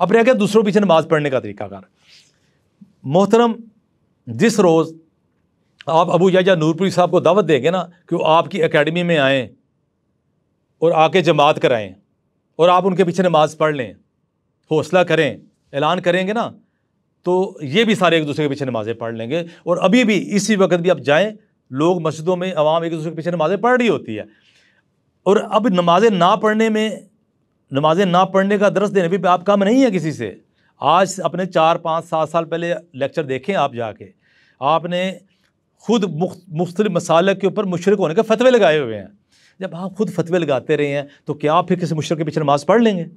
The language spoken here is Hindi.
अब रह गया दूसरों पीछे नमाज़ पढ़ने का तरीकाकार मोहतरम जिस रोज़ आप अबू याजा नूरपुरी साहब को दावत देंगे ना कि वो आपकी एकेडमी में आएँ और आके जमात कराएँ और आप उनके पीछे नमाज़ पढ़ लें हौसला करें ऐलान करेंगे ना तो ये भी सारे एक दूसरे के पीछे नमाज़ें पढ़ लेंगे और अभी भी इसी वक्त भी आप जाएँ लोग मस्जिदों में आवाम एक दूसरे के पीछे नमाज़ें पढ़ रही होती है और अब नमाज़ें ना पढ़ने में नमाजें ना पढ़ने का दरस देने भी आप कम नहीं है किसी से आज अपने चार पाँच सात साल पहले लेक्चर देखें आप जाके आपने खुद मुख्तलि मसाले के ऊपर मुशरक होने के फतवे लगाए हुए हैं जब आप खुद फतवे लगाते रहे हैं तो क्या आप फिर किसी मुशरक के पीछे नमाज़ पढ़ लेंगे